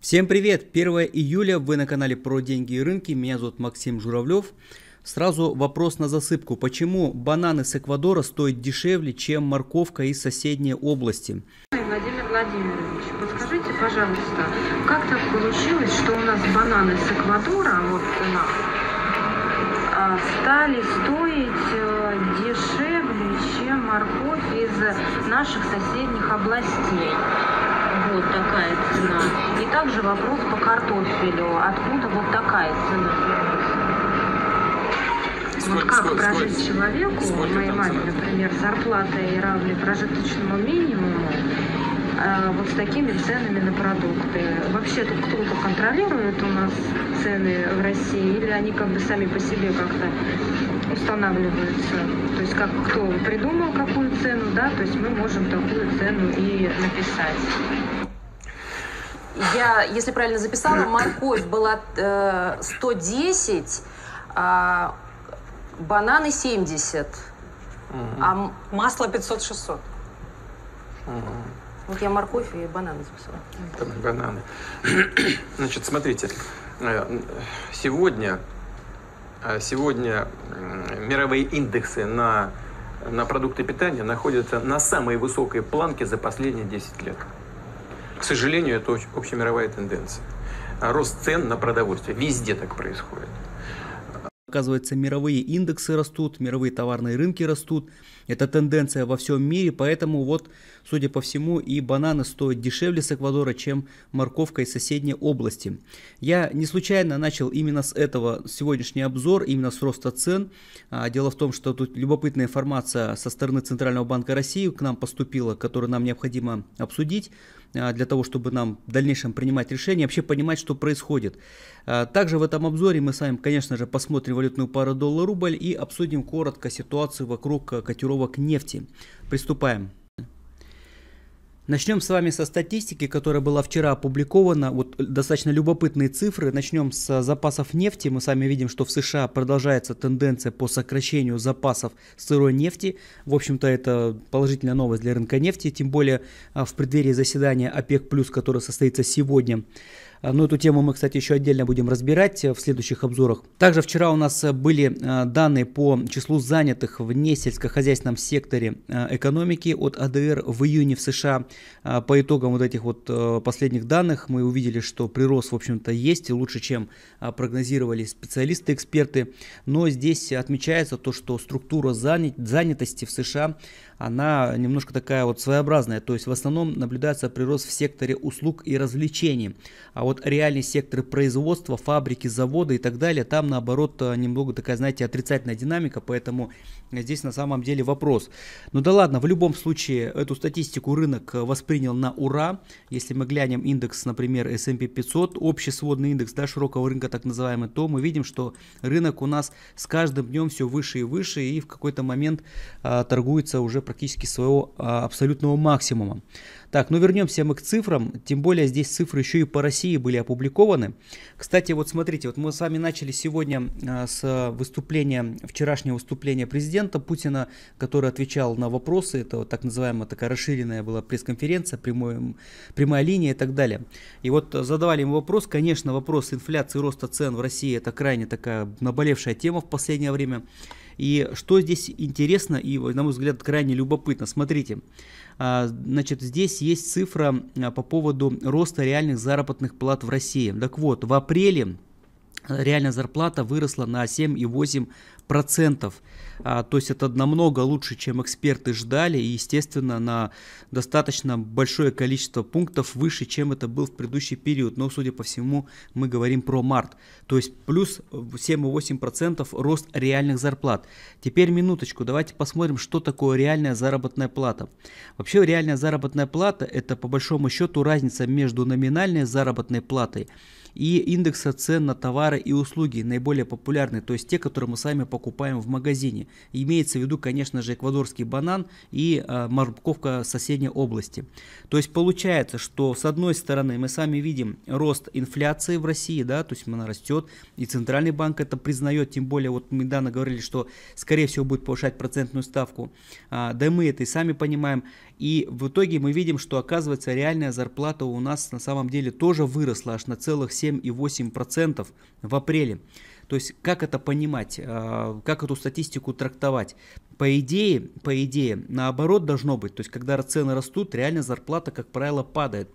Всем привет! 1 июля, вы на канале про деньги и рынки, меня зовут Максим Журавлев. Сразу вопрос на засыпку. Почему бананы с Эквадора стоят дешевле, чем морковка из соседней области? Владимир Владимирович, подскажите, пожалуйста, как так получилось, что у нас бананы с Эквадора, вот у нас, а, стали стоить э, дешевле, чем морковь из наших соседних областей? вот такая цена. И также вопрос по картофелю. Откуда вот такая цена? вот как сколько, прожить сколько, человеку, сколько моей маме, цена? например, зарплатой равной прожиточному минимуму, а вот с такими ценами на продукты. Вообще тут кто-то контролирует у нас цены в России, или они как бы сами по себе как-то устанавливаются. То есть как кто придумал какую цену, да, то есть мы можем такую цену и написать я, если правильно записала, морковь была э, 110, а бананы 70, угу. а масло 500-600. Угу. Вот я морковь и бананы записала. Там бананы. Значит, смотрите, э, сегодня, э, сегодня мировые индексы на, на продукты питания находятся на самой высокой планке за последние 10 лет. К сожалению, это общемировая тенденция. Рост цен на продовольствие. Везде так происходит. Оказывается, мировые индексы растут, мировые товарные рынки растут. Это тенденция во всем мире, поэтому вот, судя по всему, и бананы стоят дешевле с Эквадора, чем морковка из соседней области. Я не случайно начал именно с этого сегодняшний обзор, именно с роста цен. А, дело в том, что тут любопытная информация со стороны Центрального банка России к нам поступила, которую нам необходимо обсудить. А, для того, чтобы нам в дальнейшем принимать решения, вообще понимать, что происходит. А, также в этом обзоре мы с вами, конечно же, посмотрим валютную пару доллар-рубль и обсудим коротко ситуацию вокруг котировок нефти. Приступаем. Начнем с вами со статистики, которая была вчера опубликована. Вот э, достаточно любопытные цифры. Начнем с э, запасов нефти. Мы сами видим, что в США продолжается тенденция по сокращению запасов сырой нефти. В общем-то, это положительная новость для рынка нефти, тем более а, в преддверии заседания ОПЕК+, которое состоится сегодня. Э, но эту тему мы, кстати, еще отдельно будем разбирать э, в следующих обзорах. Также вчера у нас э, были данные по числу занятых в несельскохозяйственном секторе экономики от АДР в июне в США. По итогам вот этих вот последних данных мы увидели, что прирост, в общем-то, есть и лучше, чем прогнозировали специалисты, эксперты. Но здесь отмечается то, что структура занятости в США, она немножко такая вот своеобразная. То есть в основном наблюдается прирост в секторе услуг и развлечений. А вот вот реальный сектор производства, фабрики, заводы и так далее, там наоборот э, немного такая, знаете, отрицательная динамика, поэтому здесь на самом деле вопрос. Ну да ладно, в любом случае эту статистику рынок э, воспринял на ура. Если мы глянем индекс, например, S&P 500, общий сводный индекс да, широкого рынка так называемый, то мы видим, что рынок у нас с каждым днем все выше и выше и в какой-то момент а, торгуется уже практически своего а, абсолютного максимума. Так, ну вернемся мы к цифрам, тем более здесь цифры еще и по России были опубликованы. Кстати, вот смотрите, вот мы с вами начали сегодня а, с выступления, вчерашнего выступления президента Путина, который отвечал на вопросы, это вот так называемая такая расширенная была пресс-конференция, прямой, прямая линия и так далее. И вот задавали ему вопрос, конечно, вопрос инфляции, роста цен в России, это крайне такая наболевшая тема в последнее время. И что здесь интересно и, на мой взгляд, крайне любопытно. Смотрите, а, значит, здесь есть цифра а, по поводу роста реальных заработных плат в России. Так вот, в апреле реальная зарплата выросла на 7,8%. А, то есть это намного лучше, чем эксперты ждали, и, естественно, на достаточно большое количество пунктов выше, чем это был в предыдущий период. Но, судя по всему, мы говорим про март. То есть плюс 7,8% рост реальных зарплат. Теперь минуточку, давайте посмотрим, что такое реальная заработная плата. Вообще реальная заработная плата – это по большому счету разница между номинальной заработной платой и индекса цен на товары и услуги, наиболее популярные, то есть те, которые мы сами покупаем в магазине. Имеется в виду, конечно же, эквадорский банан и э, морковка соседней области. То есть получается, что с одной стороны мы сами видим рост инфляции в России, да, то есть она растет, и Центральный банк это признает, тем более вот мы недавно говорили, что скорее всего будет повышать процентную ставку, а, да мы это и сами понимаем, и в итоге мы видим, что оказывается реальная зарплата у нас на самом деле тоже выросла аж на целых 7,8% в апреле. То есть как это понимать, э, как эту статистику трактовать? По идее, по идее, наоборот должно быть. То есть когда цены растут, реально зарплата, как правило, падает.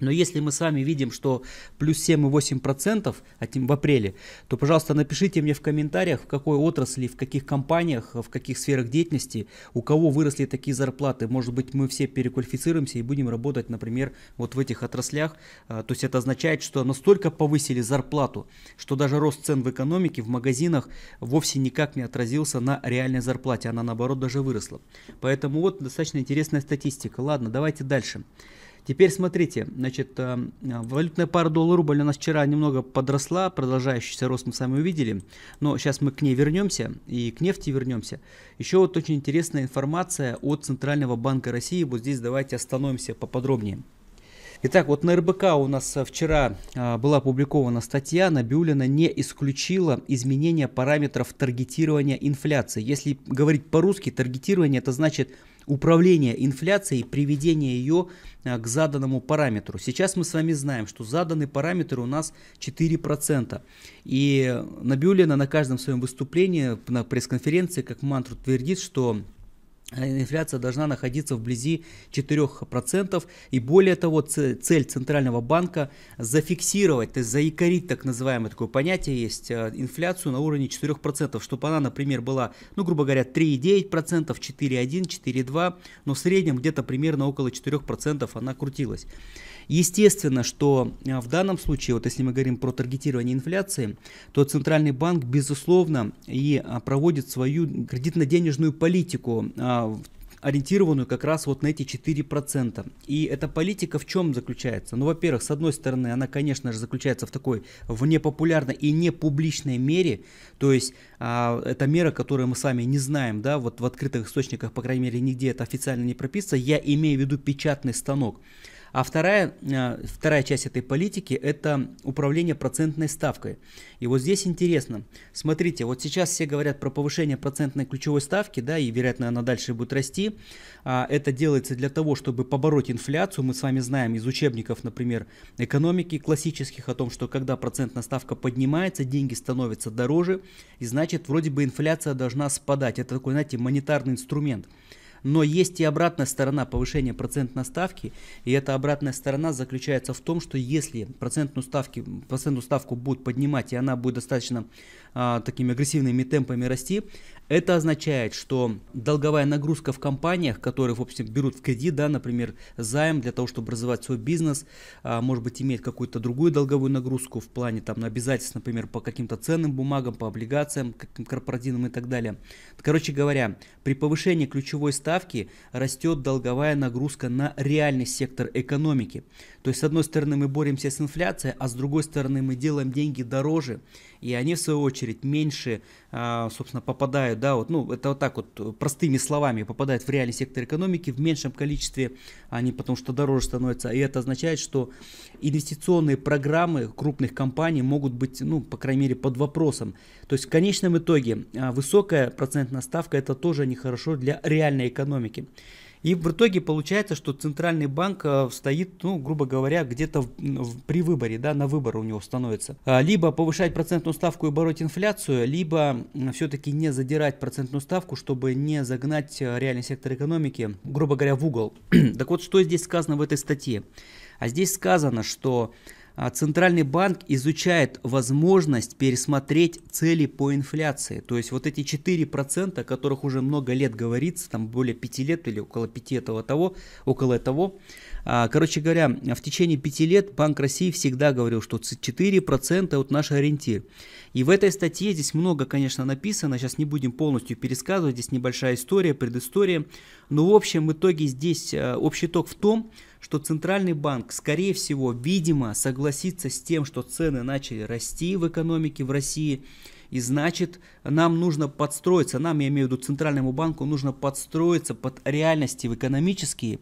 Но если мы с вами видим, что плюс 7,8% а в апреле, то, пожалуйста, напишите мне в комментариях, в какой отрасли, в каких компаниях, в каких сферах деятельности, у кого выросли такие зарплаты. Может быть, мы все переквалифицируемся и будем работать, например, вот в этих отраслях. А, то есть это означает, что настолько повысили зарплату, что даже рост цен в экономике, в магазинах вовсе никак не отразился на реальной зарплате. Она, наоборот, даже выросла. Поэтому вот достаточно интересная статистика. Ладно, давайте дальше. Дальше. Теперь смотрите, значит, э, валютная пара доллар-рубль у нас вчера немного подросла, продолжающийся рост мы сами увидели, но сейчас мы к ней вернемся и к нефти вернемся. Еще вот очень интересная информация от Центрального банка России, вот здесь давайте остановимся поподробнее. Итак, вот на РБК у нас э, вчера э, была опубликована статья, Набиулина не исключила изменения параметров таргетирования инфляции. Если говорить по-русски, таргетирование это значит управления инфляцией, приведения ее э, к заданному параметру. Сейчас мы с вами знаем, что заданный параметр у нас 4%. И Набиулина на каждом своем выступлении на пресс-конференции как мантру твердит, что а инфляция должна находиться вблизи 4%. И более того, цель Центрального банка зафиксировать, то есть заикарить так называемое такое понятие есть, э, инфляцию на уровне 4%, чтобы она, например, была, ну, грубо говоря, 3,9%, 4,1%, 4,2%, но в среднем где-то примерно около 4% она крутилась. Естественно, что э, в данном случае, вот если мы говорим про таргетирование инфляции, то Центральный банк, безусловно, и э, проводит свою кредитно-денежную политику ориентированную как раз вот на эти 4%. И эта политика в чем заключается? Ну, во-первых, с одной стороны, она, конечно же, заключается в такой в непопулярной и не публичной мере, то есть а, это мера, которую мы с вами не знаем, да, вот в открытых источниках, по крайней мере, нигде это официально не прописано, я имею в виду печатный станок. А вторая, э, вторая часть этой политики – это управление процентной ставкой. И вот здесь интересно. Смотрите, вот сейчас все говорят про повышение процентной ключевой ставки, да, и, вероятно, она дальше будет расти. А, это делается для того, чтобы побороть инфляцию. Мы с вами знаем из учебников, например, экономики классических о том, что когда процентная ставка поднимается, деньги становятся дороже, и значит, вроде бы инфляция должна спадать. Это такой, знаете, монетарный инструмент. Но есть и обратная сторона повышения процентной ставки, и эта обратная сторона заключается в том, что если процентную, ставки, процентную ставку будут поднимать, и она будет достаточно а, такими агрессивными темпами расти, это означает, что долговая нагрузка в компаниях, которые, в общем, берут в кредит, да, например, займ для того, чтобы развивать свой бизнес, а, может быть, имеет какую-то другую долговую нагрузку в плане там обязательств, например, по каким-то ценным бумагам, по облигациям, каким корпоративным и так далее. Короче говоря, при повышении ключевой ставки растет долговая нагрузка на реальный сектор экономики. То есть, с одной стороны, мы боремся с инфляцией, а с другой стороны, мы делаем деньги дороже, и они, в свою очередь, меньше а, собственно, попадают, да, вот, ну, это вот так вот э, простыми словами, попадают в реальный сектор экономики в меньшем количестве, они потому что дороже становятся, и это означает, что инвестиционные программы крупных компаний могут быть, ну, по крайней мере, под вопросом. То есть в конечном итоге а, высокая процентная ставка это тоже нехорошо для реальной экономики. И в итоге получается, что центральный банк э, стоит, ну, грубо говоря, где-то при выборе, да, на выбор у него становится. А, либо повышать процентную ставку и бороть инфляцию, либо все-таки не задирать процентную ставку, чтобы не загнать э, реальный сектор экономики, грубо говоря, в угол. так вот, что здесь сказано в этой статье? А здесь сказано, что а Центральный банк изучает возможность пересмотреть цели по инфляции. То есть вот эти 4%, о которых уже много лет говорится, там более 5 лет или около 5 этого того, около этого. А, короче говоря, в течение 5 лет Банк России всегда говорил, что 4% вот наш ориентир. И в этой статье здесь много, конечно, написано, сейчас не будем полностью пересказывать, здесь небольшая история, предыстория. Но в общем итоге здесь э, общий итог в том, что что Центральный банк, скорее всего, видимо, согласится с тем, что цены начали расти в экономике в России, и значит, нам нужно подстроиться, нам, я имею в виду Центральному банку, нужно подстроиться под реальности в экономические,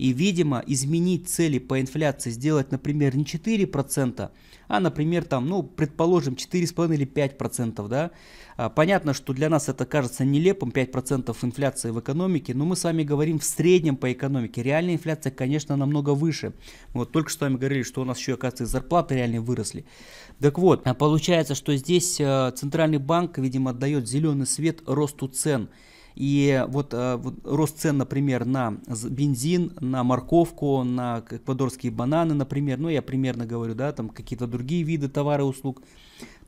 и, видимо, изменить цели по инфляции, сделать, например, не 4%, а, например, там, ну, предположим, 4,5 или 5%, да. А, понятно, что для нас это кажется нелепым, 5% инфляции в экономике, но мы с вами говорим в среднем по экономике. Реальная инфляция, конечно, намного выше. Вот только что с вами говорили, что у нас еще, оказывается, и зарплаты реально выросли. Так вот, а получается, что здесь э, Центральный банк, видимо, отдает зеленый свет росту цен – и вот, э, вот рост цен, например, на бензин, на морковку, на эквадорские бананы, например, ну я примерно говорю, да, там какие-то другие виды товары и услуг,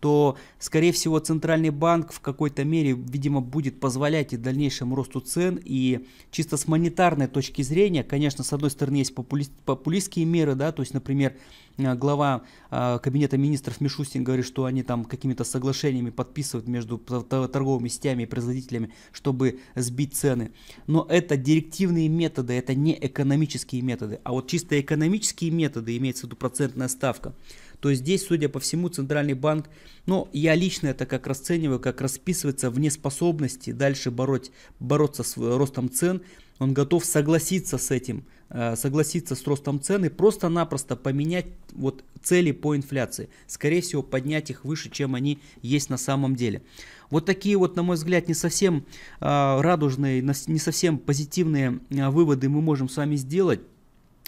то, скорее всего, Центральный банк в какой-то мере, видимо, будет позволять и дальнейшему росту цен. И чисто с монетарной точки зрения, конечно, с одной стороны, есть популист, популистские меры, да, то есть, например, э, глава э, Кабинета министров Мишустин говорит, что они там какими-то соглашениями подписывают между торговыми сетями и производителями, чтобы сбить цены. Но это директивные методы, это не экономические методы. А вот чисто экономические методы, имеется в виду процентная ставка, то здесь, судя по всему, Центральный банк, ну, я лично это как расцениваю, как расписывается в неспособности дальше бороть, бороться с э, ростом цен, он готов согласиться с этим, э, согласиться с ростом цены, просто-напросто поменять вот цели по инфляции. Скорее всего, поднять их выше, чем они есть на самом деле. Вот такие вот, на мой взгляд, не совсем э, радужные, не совсем позитивные выводы мы можем с вами сделать.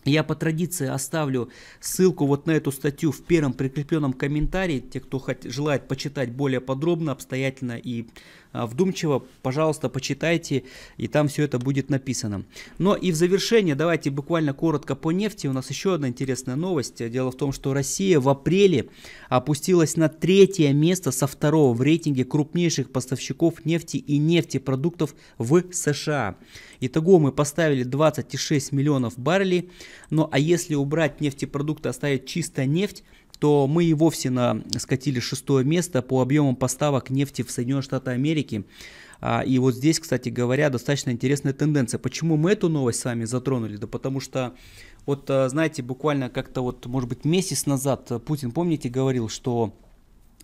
Я по традиции оставлю ссылку вот на эту статью в первом прикрепленном комментарии. Те, кто желает почитать более подробно, обстоятельно и а, вдумчиво, пожалуйста, почитайте, и там все это будет написано. Но и в завершение давайте буквально коротко по нефти. У нас еще одна интересная новость. Дело в том, что Россия в апреле опустилась на третье место со второго в рейтинге крупнейших поставщиков нефти и нефтепродуктов в США. Итого мы поставили 26 миллионов баррелей. Ну а если убрать нефтепродукты, оставить чисто нефть, то мы и вовсе на, скатили шестое место по объемам поставок нефти в Соединенные Штаты Америки. А, и вот здесь, кстати говоря, достаточно интересная тенденция. Почему мы эту новость с вами затронули? Да потому что, вот а, знаете, буквально как-то вот, может быть, месяц назад Путин, помните, говорил, что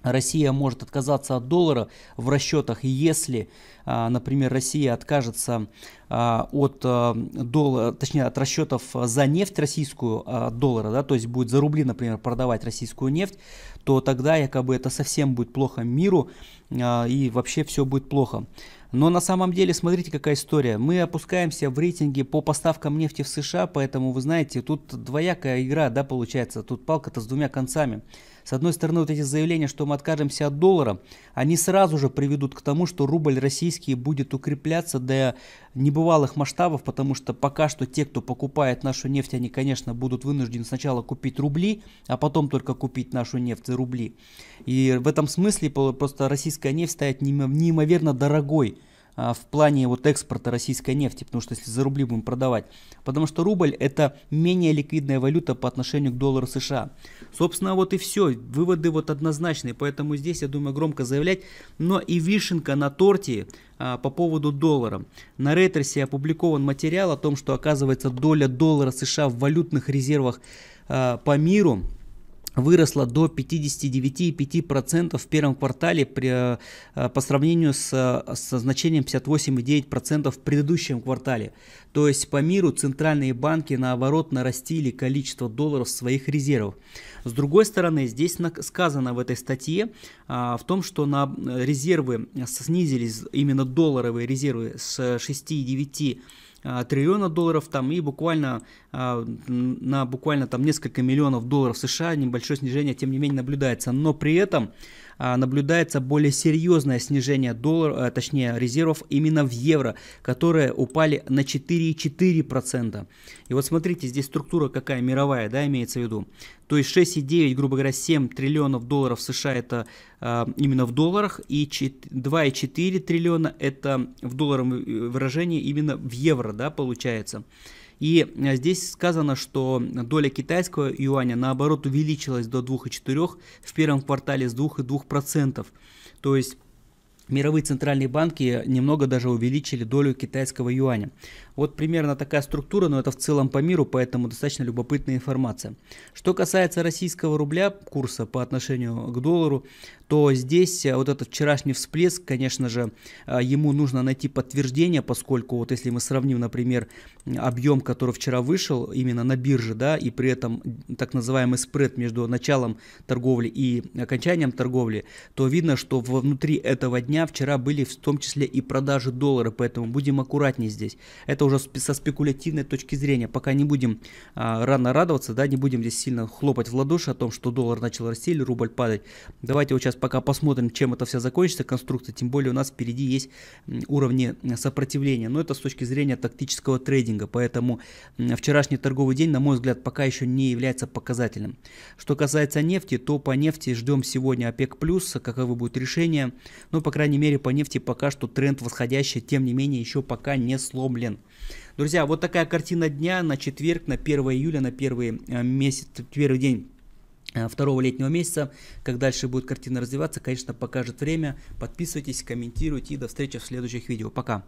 Россия может отказаться от доллара в расчетах, если, а, например, Россия откажется а, от а, доллара, точнее от расчетов за нефть российскую от доллара, да, то есть будет за рубли, например, продавать российскую нефть, то тогда якобы это совсем будет плохо миру и вообще все будет плохо. Но на самом деле, смотрите, какая история. Мы опускаемся в рейтинге по поставкам нефти в США, поэтому, вы знаете, тут двоякая игра, да, получается. Тут палка-то с двумя концами. С одной стороны, вот эти заявления, что мы откажемся от доллара, они сразу же приведут к тому, что рубль российский будет укрепляться до небывалых масштабов, потому что пока что те, кто покупает нашу нефть, они, конечно, будут вынуждены сначала купить рубли, а потом только купить нашу нефть за рубли. И в этом смысле просто российская нефть стоит неимоверно дорогой. А, в плане вот экспорта российской нефти, потому что если за рубли будем продавать, потому что рубль это менее ликвидная валюта по отношению к доллару США. Собственно, вот и все, выводы вот однозначные, поэтому здесь, я думаю, громко заявлять, но и вишенка на торте а, по поводу доллара. На Рейтерсе опубликован материал о том, что оказывается доля доллара США в валютных резервах а, по миру – выросла до 59,5% в первом квартале при, э, по сравнению с, со значением 58,9% в предыдущем квартале. То есть по миру центральные банки наоборот нарастили количество долларов своих резервов. С другой стороны, здесь сказано в этой статье а, в том, что на э, резервы снизились именно долларовые резервы с 6,9 а, триллиона долларов там и буквально а, на буквально там несколько миллионов долларов США небольшое снижение тем не менее наблюдается, но при этом а, наблюдается более серьезное снижение доллар, э, точнее резервов именно в евро, которые упали на 4,4%. И вот смотрите, здесь структура какая мировая, да, имеется в виду. То есть 6,9, грубо говоря, 7 триллионов долларов США это э, именно в долларах, и 2,4 триллиона это в долларовом э, выражении именно в евро, да, получается. И э, здесь сказано, что доля китайского юаня наоборот увеличилась до 2,4 в первом квартале с 2,2%. То есть мировые центральные банки немного даже увеличили долю китайского юаня. Вот примерно такая структура, но это в целом по миру, поэтому достаточно любопытная информация. Что касается российского рубля, курса по отношению к доллару, то здесь э, вот этот вчерашний всплеск, конечно же, э, ему нужно найти подтверждение, поскольку вот если мы сравним, например, объем, который вчера вышел именно на бирже, да, и при этом так называемый спред между началом торговли и окончанием торговли, то видно, что внутри этого дня вчера были в том числе и продажи доллара, поэтому будем аккуратнее здесь. Это уже со спекулятивной точки зрения. Пока не будем а, рано радоваться, да, не будем здесь сильно хлопать в ладоши о том, что доллар начал расти или рубль падать. Давайте вот сейчас пока посмотрим, чем это все закончится, конструкция. Тем более у нас впереди есть уровни сопротивления. Но это с точки зрения тактического трейдинга. Поэтому вчерашний торговый день, на мой взгляд, пока еще не является показателем. Что касается нефти, то по нефти ждем сегодня ОПЕК+, плюс, каковы будут решения. Но, ну, по крайней мере, по нефти пока что тренд восходящий, тем не менее, еще пока не сломлен. Друзья, вот такая картина дня на четверг, на 1 июля, на первый э, месяц, первый день э, второго летнего месяца. Как дальше будет картина развиваться, конечно, покажет время. Подписывайтесь, комментируйте и до встречи в следующих видео. Пока!